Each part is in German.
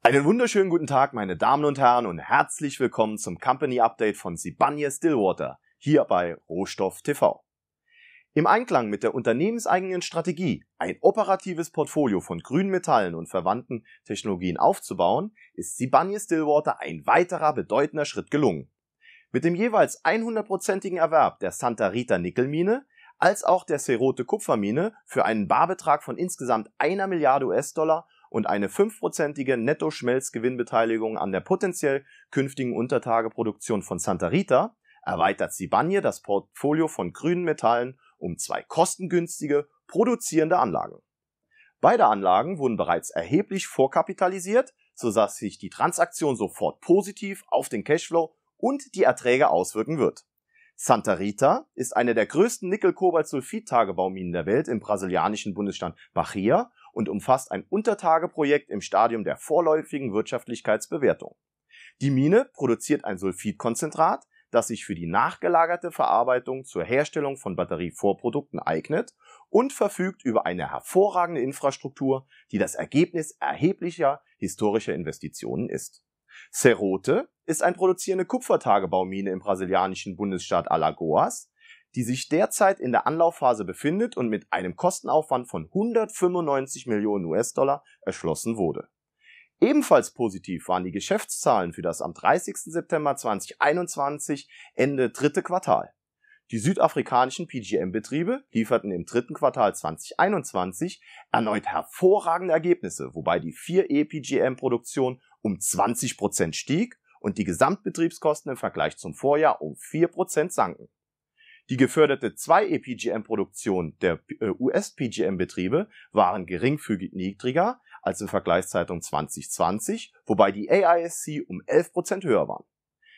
Einen wunderschönen guten Tag, meine Damen und Herren, und herzlich willkommen zum Company Update von Sibanye Stillwater, hier bei Rohstoff TV. Im Einklang mit der unternehmenseigenen Strategie, ein operatives Portfolio von grünen Metallen und verwandten Technologien aufzubauen, ist Sibanye Stillwater ein weiterer bedeutender Schritt gelungen. Mit dem jeweils 100%igen Erwerb der Santa Rita Nickelmine als auch der Serote Kupfermine für einen Barbetrag von insgesamt einer Milliarde US-Dollar und eine fünfprozentige Netto-Schmelzgewinnbeteiligung an der potenziell künftigen Untertageproduktion von Santa Rita erweitert Sibanye das Portfolio von grünen Metallen um zwei kostengünstige, produzierende Anlagen. Beide Anlagen wurden bereits erheblich vorkapitalisiert, sodass sich die Transaktion sofort positiv auf den Cashflow und die Erträge auswirken wird. Santa Rita ist eine der größten Nickel-Kobalt-Sulfid-Tagebauminen der Welt im brasilianischen Bundesstaat Bahia und umfasst ein Untertageprojekt im Stadium der vorläufigen Wirtschaftlichkeitsbewertung. Die Mine produziert ein Sulfidkonzentrat, das sich für die nachgelagerte Verarbeitung zur Herstellung von Batterievorprodukten eignet und verfügt über eine hervorragende Infrastruktur, die das Ergebnis erheblicher historischer Investitionen ist. Cerrote ist ein produzierende Kupfertagebaumine im brasilianischen Bundesstaat Alagoas, die sich derzeit in der Anlaufphase befindet und mit einem Kostenaufwand von 195 Millionen US-Dollar erschlossen wurde. Ebenfalls positiv waren die Geschäftszahlen für das am 30. September 2021 Ende dritte Quartal. Die südafrikanischen PGM-Betriebe lieferten im dritten Quartal 2021 erneut hervorragende Ergebnisse, wobei die 4E-PGM-Produktion e um 20% Prozent stieg und die Gesamtbetriebskosten im Vergleich zum Vorjahr um 4% Prozent sanken. Die geförderte 2-EPGM-Produktion der äh, US-PGM-Betriebe waren geringfügig niedriger als im Vergleichszeitung 2020, wobei die AISC um 11% höher waren.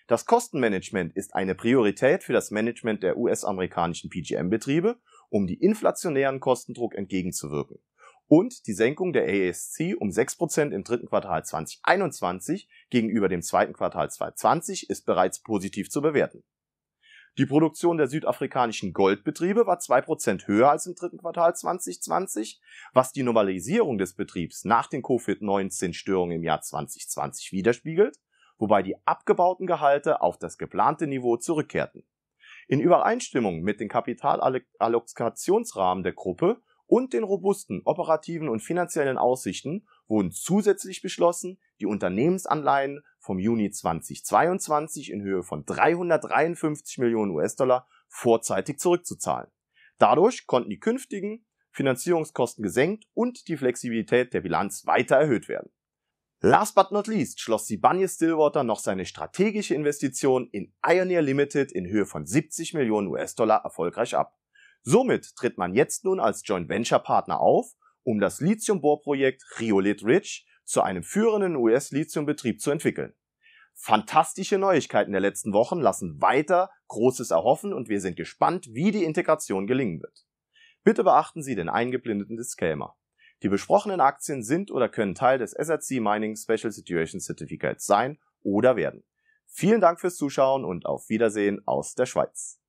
Das Kostenmanagement ist eine Priorität für das Management der US-amerikanischen PGM-Betriebe, um die inflationären Kostendruck entgegenzuwirken. Und die Senkung der AISC um 6% im dritten Quartal 2021 gegenüber dem zweiten Quartal 2020 ist bereits positiv zu bewerten. Die Produktion der südafrikanischen Goldbetriebe war 2% höher als im dritten Quartal 2020, was die Normalisierung des Betriebs nach den Covid-19-Störungen im Jahr 2020 widerspiegelt, wobei die abgebauten Gehalte auf das geplante Niveau zurückkehrten. In Übereinstimmung mit den Kapitalallokationsrahmen der Gruppe und den robusten operativen und finanziellen Aussichten wurden zusätzlich beschlossen, die Unternehmensanleihen vom Juni 2022 in Höhe von 353 Millionen US-Dollar vorzeitig zurückzuzahlen. Dadurch konnten die künftigen Finanzierungskosten gesenkt und die Flexibilität der Bilanz weiter erhöht werden. Last but not least schloss die Sibanye Stillwater noch seine strategische Investition in Ioneer Limited in Höhe von 70 Millionen US-Dollar erfolgreich ab. Somit tritt man jetzt nun als Joint Venture Partner auf, um das Lithium-Bohrprojekt Riolit Ridge zu einem führenden US-Lithiumbetrieb zu entwickeln. Fantastische Neuigkeiten der letzten Wochen lassen weiter Großes erhoffen und wir sind gespannt, wie die Integration gelingen wird. Bitte beachten Sie den eingeblendeten Disclaimer. Die besprochenen Aktien sind oder können Teil des SRC Mining Special Situation Certificates sein oder werden. Vielen Dank fürs Zuschauen und auf Wiedersehen aus der Schweiz.